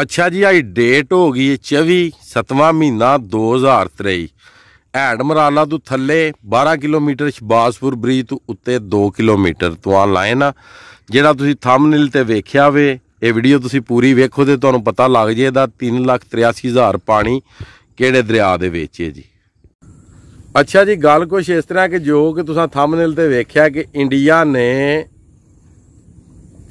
ਅੱਛਾ ਜੀ ਆਈ ਡੇਟ ਹੋ ਗਈ 24 ਸਤਵਾਂ ਮਹੀਨਾ 2023 ਐਡ ਮਰਾਲਾ ਤੋਂ ਥੱਲੇ 12 ਕਿਲੋਮੀਟਰ ਸ਼ਬਾਸਪੁਰ ਬ੍ਰਿਜ ਤੋਂ ਉੱਤੇ 2 ਕਿਲੋਮੀਟਰ ਤੋਂ ਆ ਲਾਈਨ ਆ ਜਿਹੜਾ ਤੁਸੀਂ ਥੰਬਨੇਲ ਤੇ ਵੇਖਿਆ ਵੇ ਇਹ ਵੀਡੀਓ ਤੁਸੀਂ ਪੂਰੀ ਵੇਖੋ ਤੇ ਤੁਹਾਨੂੰ ਪਤਾ ਲੱਗ ਜੇ ਇਹਦਾ 383000 ਪਾਣੀ ਕਿਹੜੇ ਦਰਿਆ ਦੇ ਵਿੱਚ ਹੈ ਜੀ ਅੱਛਾ ਜੀ ਗੱਲ ਕੁਛ ਇਸ ਤਰ੍ਹਾਂ ਕਿ ਜੋ ਕਿ ਤੁਸੀਂ ਥੰਬਨੇਲ ਤੇ ਵੇਖਿਆ ਕਿ ਇੰਡੀਆ ਨੇ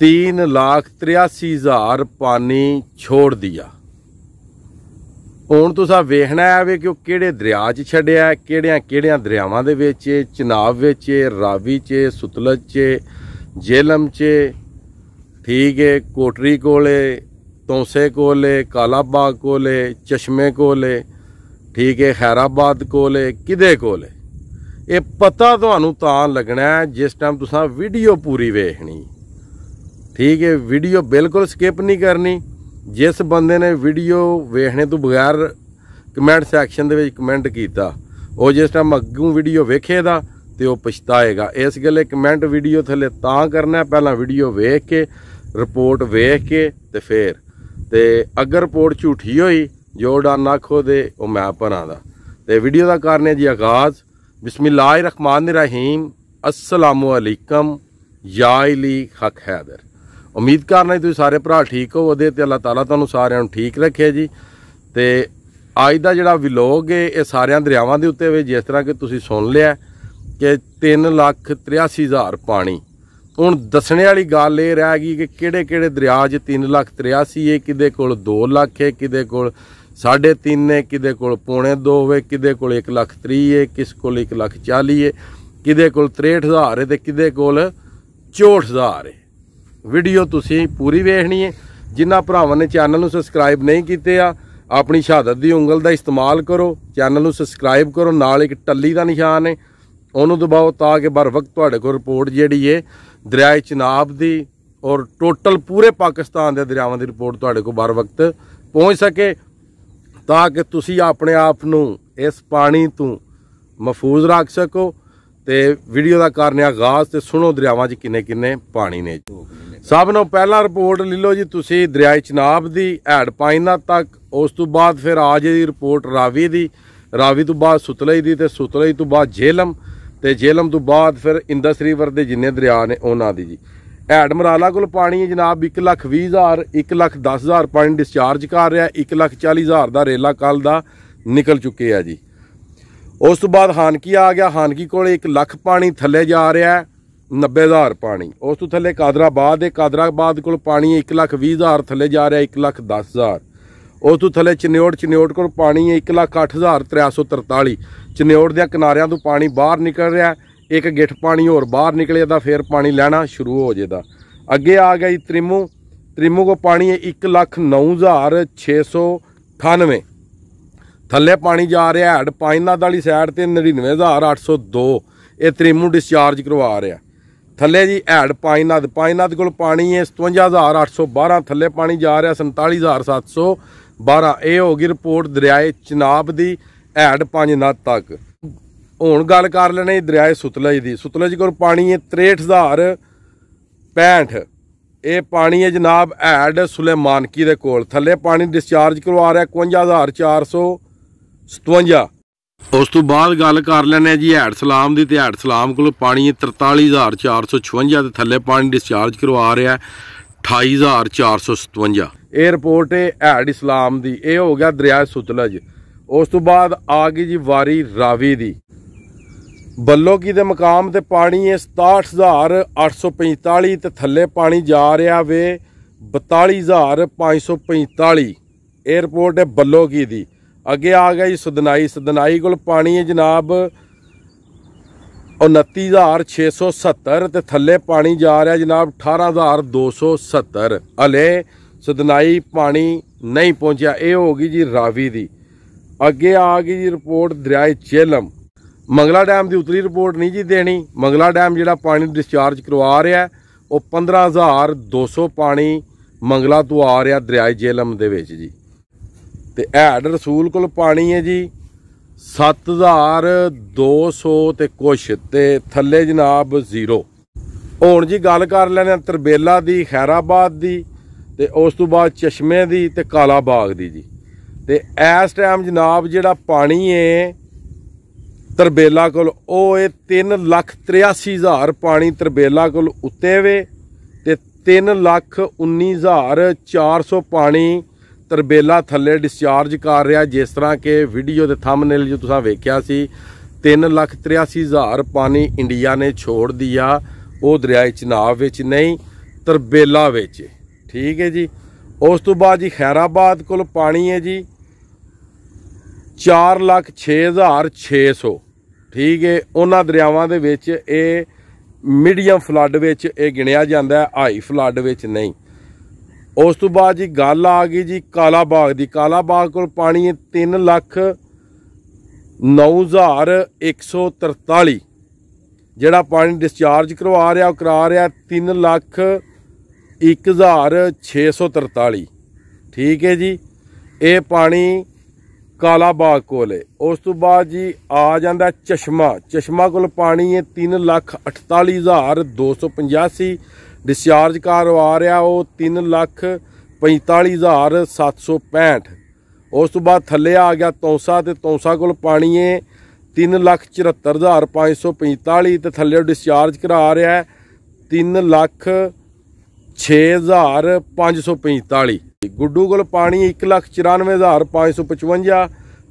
383000 ਪਾਣੀ ਛੋੜ ਦਿਆ पानी ਹੁਣ ਤੁਸੀਂ ਵੇਖਣਾ ਹੈ ਵੀ ਕਿ ਉਹ ਕਿਹੜੇ ਦਰਿਆ 'ਚ ਛੱਡਿਆ ਕਿਹੜਿਆਂ ਕਿਹੜਿਆਂ ਦਰਿਆਵਾਂ ਦੇ ਵਿੱਚ ਚਨਾਬ ਵਿੱਚ ਰਾਵੀ 'ਚ ਸੁਤਲਜ 'ਚ ਜੇਲਮ 'ਚ ਠੀਕ ਹੈ ਕੋਟਰੀ ਕੋਲੇ ਤੌਸੇ ਕੋਲੇ ਕਾਲਾਬਾਗ ਕੋਲੇ ਚਸ਼ਮੇ ਕੋਲੇ ਠੀਕ ਹੈ ਖੈਰਾਬਾਦ ਕੋਲੇ ਕਿਦੇ ਕੋਲੇ ਇਹ ਪਤਾ ਤੁਹਾਨੂੰ ਤਾਂ ਲੱਗਣਾ ਜਿਸ ਟਾਈਮ ਤੁਸੀਂ ਵੀਡੀਓ ਪੂਰੀ ਵੇਖਣੀ ਠੀਕ ਹੈ ਵੀਡੀਓ ਬਿਲਕੁਲ ਸਕਿਪ ਨਹੀਂ ਕਰਨੀ ਜਿਸ ਬੰਦੇ ਨੇ ਵੀਡੀਓ ਵੇਖਣੇ ਤੋਂ ਬਗੈਰ ਕਮੈਂਟ ਸੈਕਸ਼ਨ ਦੇ ਵਿੱਚ ਕਮੈਂਟ ਕੀਤਾ ਉਹ ਜਿਸ ਟਾਈਮ ਅੱਗੋਂ ਵੀਡੀਓ ਵੇਖੇਗਾ ਤੇ ਉਹ ਪਛਤਾਏਗਾ ਇਸ ਗੱਲੇ ਕਮੈਂਟ ਵੀਡੀਓ ਥੱਲੇ ਤਾਂ ਕਰਨਾ ਪਹਿਲਾਂ ਵੀਡੀਓ ਵੇਖ ਕੇ ਰਿਪੋਰਟ ਵੇਖ ਕੇ ਤੇ ਫੇਰ ਤੇ ਅਗਰ ਰਿਪੋਰਟ ਝੂਠੀ ਹੋਈ ਜੋੜਾ ਨਾਖੋ ਦੇ ਉਹ ਮੈਂ ਭਰਾਂ ਦਾ ਤੇ ਵੀਡੀਓ ਦਾ ਕਾਰਨ ਹੈ ਜੀ ਆਗਾਜ਼ ਬਿਸਮਿਲ੍ਲਾਹਿਰ ਰਹਿਮਾਨਿਰ ਰਹੀਮ ਅਸਲਾਮੁ ਅਲੈਕਮ ਯਾ ਇਲੀ ਹਕ ਹੈਦਰ ਉਮੀਦ ਕਰਨਾ ਤੁਸੀਂ ਸਾਰੇ ਭਰਾ ਠੀਕ ਹੋ ਉਹਦੇ ਤੇ ਅੱਲਾਹ ਤਾਲਾ ਤੁਹਾਨੂੰ ਸਾਰਿਆਂ ਨੂੰ ਠੀਕ ਰੱਖੇ ਜੀ ਤੇ ਅੱਜ ਦਾ ਜਿਹੜਾ ਵਲੋਗ ਹੈ ਇਹ ਸਾਰਿਆਂ ਦਰਿਆਵਾਂ ਦੇ ਉੱਤੇ ਹੋਵੇ ਜਿਸ ਤਰ੍ਹਾਂ ਕਿ ਤੁਸੀਂ ਸੁਣ ਲਿਆ ਕਿ 383000 ਪਾਣੀ ਹੁਣ ਦੱਸਣੇ ਵਾਲੀ ਗੱਲ ਇਹ ਰਹਿ ਗਈ ਕਿ ਕਿਹੜੇ ਕਿਹੜੇ ਦਰਿਆ 'ਚ 383 ਹੈ ਕਿਦੇ ਕੋਲ 2 ਲੱਖ ਹੈ ਕਿਦੇ ਕੋਲ 3.5 ਹੈ ਕਿਦੇ ਕੋਲ ਪੌਣੇ 2 ਹੋਵੇ ਕਿਦੇ ਕੋਲ 1 ਲੱਖ 30 ਹੈ ਕਿਸ ਕੋਲ 1 ਲੱਖ 40 ਹੈ ਕਿਦੇ ਕੋਲ 63000 ਹੈ ਤੇ ਕਿਦੇ ਕੋਲ 64000 ਹੈ ਵੀਡੀਓ ਤੁਸੀਂ ਪੂਰੀ ਵੇਖਣੀ ਹੈ ਜਿਨ੍ਹਾਂ ਭਰਾਵਾਂ ਨੇ ਚੈਨਲ ਨੂੰ ਸਬਸਕ੍ਰਾਈਬ ਨਹੀਂ ਕੀਤੇ ਆ ਆਪਣੀ ਸ਼ਹਾਦਤ ਦੀ ਉਂਗਲ ਦਾ ਇਸਤੇਮਾਲ ਕਰੋ ਚੈਨਲ ਨੂੰ ਸਬਸਕ੍ਰਾਈਬ ਕਰੋ ਨਾਲ ਇੱਕ ਟੱਲੀ ਦਾ ਨਿਸ਼ਾਨ ਹੈ ਉਹਨੂੰ ਦਬਾਓ ਤਾਂ ਕਿ ਬਰ ਵਕਤ ਤੁਹਾਡੇ ਕੋਲ ਰਿਪੋਰਟ ਜਿਹੜੀ ਹੈ ਦਰਿਆਏ ਚਨਾਬ ਦੀ ਔਰ ਟੋਟਲ ਪੂਰੇ ਪਾਕਿਸਤਾਨ ਦੇ ਦਰਿਆਵਾਂ ਦੀ ਰਿਪੋਰਟ ਤੁਹਾਡੇ ਕੋਲ ਬਰ ਵਕਤ ਪਹੁੰਚ ਸਕੇ ਤਾਂ ਕਿ ਤੁਸੀਂ ਆਪਣੇ ਆਪ ਨੂੰ ਇਸ ਪਾਣੀ ਤੋਂ ਮਹਫੂਜ਼ ਰੱਖ ਸਕੋ ਤੇ ਵੀਡੀਓ ਦਾ ਕਾਰਨ ਆਗਾਜ਼ ਤੇ ਸੁਣੋ ਦਰਿਆਵਾਂ 'ਚ ਕਿੰਨੇ ਕਿੰਨੇ ਪਾਣੀ ਨੇ ਸਭ ਨੂੰ ਪਹਿਲਾਂ ਰਿਪੋਰਟ ਲੈ ਲਓ ਜੀ ਤੁਸੀਂ ਦਰਿਆਏ ਚਨਾਬ ਦੀ ਹੈੜ ਪਾਈਨਾ ਤੱਕ ਉਸ ਤੋਂ ਬਾਅਦ ਫਿਰ ਆ ਜੀ ਰਿਪੋਰਟ ਰਾਵੀ ਦੀ ਰਾਵੀ ਤੋਂ ਬਾਅਦ ਸੁਤਲਈ ਦੀ ਤੇ ਸੁਤਲਈ ਤੋਂ ਬਾਅਦ ਜੇਲਮ ਤੇ ਜੇਲਮ ਤੋਂ ਬਾਅਦ ਫਿਰ ਇੰਦਸ ਰਿਵਰ ਦੇ ਜਿੰਨੇ ਦਰਿਆ ਨੇ ਉਹਨਾਂ ਦੀ ਜੀ ਹੈਡ ਮਰਾਲਾ ਕੋਲ ਪਾਣੀ ਹੈ ਜਨਾਬ 1 ਲੱਖ 20 ਹਜ਼ਾਰ 1 ਲੱਖ 10 ਹਜ਼ਾਰ ਪਾਣੀ ਡਿਸਚਾਰਜ ਕਰ ਰਿਹਾ 1 ਲੱਖ 40 ਹਜ਼ਾਰ ਦਾ ਰੇਲਾ ਕੱਲ ਦਾ ਨਿਕਲ ਚੁੱਕੇ ਆ ਜੀ ਉਸ ਤੋਂ ਬਾਅਦ ਹਾਨਕੀ ਆ ਗਿਆ ਹਾਨਕੀ ਕੋਲ 1 ਲੱਖ ਪਾਣੀ ਥੱਲੇ ਜਾ ਰਿਹਾ 90000 ਪਾਣੀ ਉਸ ਤੋਂ ਥੱਲੇ ਕਾਦਰਾਬਾਦ ਹੈ ਕਾਦਰਾਬਾਦ ਕੋਲ ਪਾਣੀ 120000 ਥੱਲੇ ਜਾ ਰਿਹਾ 110000 ਉਸ ਤੋਂ ਥੱਲੇ ਚਨਿਓੜ ਚਨਿਓੜ ਕੋਲ ਪਾਣੀ ਹੈ 108343 ਚਨਿਓੜ ਦੇ ਕਿਨਾਰਿਆਂ ਤੋਂ ਪਾਣੀ ਬਾਹਰ ਨਿਕਲ ਰਿਹਾ ਇੱਕ ਗਿੱਠ ਪਾਣੀ ਹੋਰ ਬਾਹਰ ਨਿਕਲੇ ਤਾਂ ਫੇਰ ਪਾਣੀ ਲੈਣਾ ਸ਼ੁਰੂ ਹੋ ਜੇਦਾ ਅੱਗੇ ਆ ਜੀ ਤ੍ਰਿਮੂ ਤ੍ਰਿਮੂ ਕੋ ਪਾਣੀ ਹੈ 109698 ਥੱਲੇ ਪਾਣੀ ਜਾ ਰਿਹਾ ਹੈਡ ਪਾਇਨਾਦ ਵਾਲੀ ਸਾਈਡ ਤੇ 99802 ਇਹ ਤ੍ਰਿਮੂ ਡਿਸਚਾਰਜ ਕਰਵਾ ਰਿਹਾ ਥੱਲੇ ਜੀ ਐੜ ਪਾਈਨਾਦ ਪਾਈਨਾਦ ਕੋਲ ਪਾਣੀ ਹੈ 57812 ਥੱਲੇ ਪਾਣੀ ਜਾ ਰਿਹਾ 47712 ਇਹ ਹੋ ਗਈ ਰਿਪੋਰਟ ਦਰਿਆਏ ਚਨਾਬ ਦੀ ਐਡ ਪੰਜ ਨਦ ਤੱਕ ਹੁਣ ਗੱਲ ਕਰ ਲੈਣੇ ਦਰਿਆਏ ਸੁਤਲਜ ਦੀ ਸੁਤਲਜ ਕੋਲ ਪਾਣੀ ਹੈ 63065 ਇਹ ਪਾਣੀ ਹੈ ਜਨਾਬ ਐਡ ਸੁਲੇਮਾਨਕੀ ਦੇ ਕੋਲ ਥੱਲੇ ਪਾਣੀ ਡਿਸਚਾਰਜ ਕਰਵਾ ਰਿਹਾ 51457 ਉਸ ਤੋਂ ਬਾਅਦ ਗੱਲ ਕਰ ਲੈਣੇ ਜੀ ਹੈਡ ਸਲਾਮ ਦੀ ਤੇ ਹੈਡ ਸਲਾਮ ਕੋਲ ਪਾਣੀ 43456 ਤੇ ਥੱਲੇ ਪਾਣੀ ਡਿਸਚਾਰਜ ਕਰਵਾ ਰਿਹਾ 28457 ਇਹ ਰਿਪੋਰਟ ਹੈ ਹੈਡ ਸਲਾਮ ਦੀ ਇਹ ਹੋ ਗਿਆ ਦਰਿਆ ਸੁਤਲਜ ਉਸ ਤੋਂ ਬਾਅਦ ਆ ਗਈ ਜੀ ਵਾਰੀ ਰਾਵੀ ਦੀ ਕੀ ਦੇ ਮਕਾਮ ਤੇ ਪਾਣੀ ਹੈ 67845 ਤੇ ਥੱਲੇ ਪਾਣੀ ਜਾ ਰਿਹਾ ਵੇ 42545 ਇਹ ਰਿਪੋਰਟ ਹੈ ਕੀ ਦੀ ਅੱਗੇ ਆ ਗਿਆ ਜੀ ਸਦਨਾਈ ਸਦਨਾਈ ਕੋਲ ਪਾਣੀ ਹੈ ਜਨਾਬ 29670 ਤੇ ਥੱਲੇ ਪਾਣੀ ਜਾ ਰਿਹਾ ਜਨਾਬ 18270 ਹਲੇ ਸਦਨਾਈ ਪਾਣੀ ਨਹੀਂ ਪਹੁੰਚਿਆ ਇਹ ਹੋ ਗਈ ਜੀ ਰਾਵੀ ਦੀ ਅੱਗੇ ਆ ਗਈ ਜੀ ਰਿਪੋਰਟ ਦਰਿਆਏ ਚੇਲਮ ਮੰਗਲਾ ਡੈਮ ਦੀ ਉਤਲੀ ਰਿਪੋਰਟ ਨਹੀਂ ਜੀ ਦੇਣੀ ਮੰਗਲਾ ਡੈਮ ਜਿਹੜਾ ਪਾਣੀ ਡਿਸਚਾਰਜ ਕਰਵਾ ਰਿਹਾ ਉਹ 15200 ਪਾਣੀ ਮੰਗਲਾ ਤੋਂ ਆ ਰਿਹਾ ਦਰਿਆਏ ਜੇਲਮ ਦੇ ਵਿੱਚ ਜੀ ਤੇ ਐਡ ਰਸੂਲ ਕੋਲ ਪਾਣੀ ਹੈ ਜੀ 7200 ਤੇ ਕੁਛ ਤੇ ਥੱਲੇ ਜਨਾਬ ਜ਼ੀਰੋ ਹੁਣ ਜੀ ਗੱਲ ਕਰ ਲੈਣੇ ਤਰਬੇਲਾ ਦੀ ਖੈਰਾਬਾਦ ਦੀ ਤੇ ਉਸ ਤੋਂ ਬਾਅਦ ਚਸ਼ਮੇ ਦੀ ਤੇ ਕਾਲਾ ਬਾਗ ਦੀ ਜੀ ਤੇ ਇਸ ਟਾਈਮ ਜਨਾਬ ਜਿਹੜਾ ਪਾਣੀ ਹੈ ਤਰਬੇਲਾ ਕੋਲ ਉਹ ਇਹ 383000 ਪਾਣੀ ਤਰਬੇਲਾ ਕੋਲ ਉੱਤੇ ਵੇ ਤੇ 319400 ਪਾਣੀ ਤਰਬੇਲਾ ਥੱਲੇ ਡਿਸਚਾਰਜ ਕਰ ਰਿਹਾ ਜਿਸ ਤਰ੍ਹਾਂ ਕਿ ਵੀਡੀਓ ਦੇ ਥੰਬਨੇਲ ਜੋ ਤੁਸੀਂ ਵੇਖਿਆ ਸੀ 383000 ਪਾਣੀ ਇੰਡੀਆ ਨੇ ਛੋੜ ਦਿਆ ਉਹ ਦਰਿਆਏ ਚਨਾਬ ਵਿੱਚ ਨਹੀਂ ਤਰਬੇਲਾ ਵਿੱਚ ਠੀਕ ਹੈ ਜੀ ਉਸ ਤੋਂ ਬਾਅਦ ਜੀ ਖੈਰਾਬਾਦ ਕੋਲ ਪਾਣੀ ਹੈ ਜੀ 406600 ਠੀਕ ਹੈ ਉਹਨਾਂ ਦਰਿਆਵਾਂ ਦੇ ਵਿੱਚ ਇਹ ਮੀਡੀਅਮ ਫਲੱਡ ਵਿੱਚ ਇਹ ਗਿਣਿਆ ਜਾਂਦਾ ਹੈ ਹਾਈ ਫਲੱਡ ਵਿੱਚ ਨਹੀਂ ਉਸ ਤੋਂ ਬਾਅਦ ਜੀ ਗੱਲ ਆ ਗਈ ਜੀ ਕਾਲਾ ਬਾਗ ਦੀ ਕਾਲਾ ਬਾਗ ਕੋਲ ਪਾਣੀ ਹੈ 3 ਲੱਖ 9143 ਜਿਹੜਾ ਪਾਣੀ ਡਿਸਚਾਰਜ ਕਰਵਾ ਰਿਹਾ ਕਰਾ ਰਿਹਾ 3 ਲੱਖ 1643 ਠੀਕ ਹੈ ਜੀ ਇਹ ਪਾਣੀ ਕਾਲਾ ਬਾਗ ਕੋਲ ਹੈ ਉਸ ਤੋਂ ਬਾਅਦ ਜੀ ਆ ਜਾਂਦਾ ਚਸ਼ਮਾ ਚਸ਼ਮਾ ਕੋਲ ਪਾਣੀ ਹੈ 3 ਲੱਖ 48285 ਡਿਸਚਾਰਜ ਕਰਵਾ ਰਿਹਾ ਉਹ 3 ਲੱਖ 45765 ਉਸ ਤੋਂ ਬਾਅਦ ਥੱਲੇ ਆ ਗਿਆ ਤੌਂਸਾ ਤੇ ਤੌਂਸਾ ਕੋਲ ਪਾਣੀ ਏ 374545 ਤੇ ਥੱਲੇ ਡਿਸਚਾਰਜ ਕਰਾ ਰਿਹਾ 3 ਲੱਖ 6545 ਗੁੱਡੂ ਕੋਲ ਪਾਣੀ 194555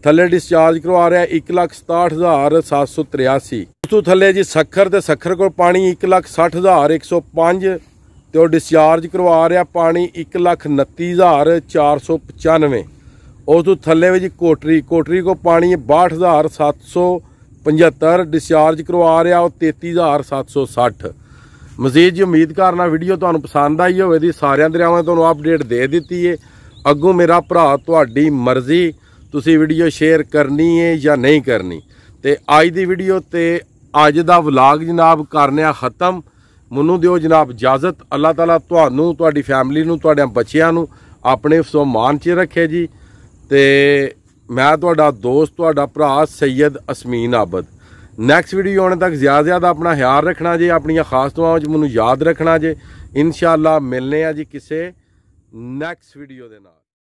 ਥੱਲੇ ਡਿਸਚਾਰਜ ਕਰਵਾ ਰਿਹਾ 167783 ਤੋਂ ਥੱਲੇ ਜੀ ਸੱਖਰ ਤੇ ਸੱਖਰ ਕੋਲ ਪਾਣੀ 160105 ਤੇ ਉਹ ਡਿਸਚਾਰਜ ਕਰਵਾ ਰਿਹਾ ਪਾਣੀ 129495 ਉਸ ਤੋਂ ਥੱਲੇ ਵੀ ਜੀ ਕੋਟਰੀ ਕੋਟਰੀ ਕੋ ਪਾਣੀ 62775 ਡਿਸਚਾਰਜ ਕਰਵਾ ਰਿਹਾ ਉਹ 33760 ਮਜ਼ੀਦ ਜੀ ਉਮੀਦ ਕਰਨਾ ਵੀਡੀਓ ਤੁਹਾਨੂੰ ਪਸੰਦ ਆਈ ਹੋਵੇ ਦੀ ਸਾਰਿਆਂ ਦਰਿਆਵਾਂ ਤੁਹਾਨੂੰ ਅਪਡੇਟ ਦੇ ਦਿੱਤੀ ਏ ਅੱਗੋਂ ਮੇਰਾ ਭਰਾ ਤੁਹਾਡੀ ਮਰਜ਼ੀ ਤੁਸੀਂ ਵੀਡੀਓ ਸ਼ੇਅਰ ਕਰਨੀ ਏ ਜਾਂ ਨਹੀਂ ਕਰਨੀ ਤੇ ਅੱਜ ਦੀ ਵੀਡੀਓ ਤੇ ਅੱਜ ਦਾ ਵਲਾਗ ਜਨਾਬ ਕਰਨਿਆ ਖਤਮ ਮੈਨੂੰ ਦਿਓ ਜਨਾਬ ਇਜਾਜ਼ਤ ਅੱਲਾਹ ਤਾਲਾ ਤੁਹਾਨੂੰ ਤੁਹਾਡੀ ਫੈਮਿਲੀ ਨੂੰ ਤੁਹਾਡੇ ਬੱਚਿਆਂ ਨੂੰ ਆਪਣੇ ਸਮਾਨ 'ਚ ਰੱਖੇ ਜੀ ਤੇ ਮੈਂ ਤੁਹਾਡਾ ਦੋਸਤ ਤੁਹਾਡਾ ਭਰਾ ਸੈਦ ਅਸਮੀਨ ਆਬਦ ਨੈਕਸਟ ਵੀਡੀਓ ਆਉਣ ਤੱਕ ਜ਼ਿਆਦਾ ਜ਼ਿਆਦਾ ਆਪਣਾ ਖਿਆਲ ਰੱਖਣਾ ਜੀ ਆਪਣੀਆਂ ਖਾਸ ਦੁਆਵਾਂ 'ਚ ਮੈਨੂੰ ਯਾਦ ਰੱਖਣਾ ਇਨਸ਼ਾ ਇਨਸ਼ਾਅੱਲਾ ਮਿਲਨੇ ਆ ਜੀ ਕਿਸੇ ਨੈਕਸਟ ਵੀਡੀਓ ਦੇ ਨਾਲ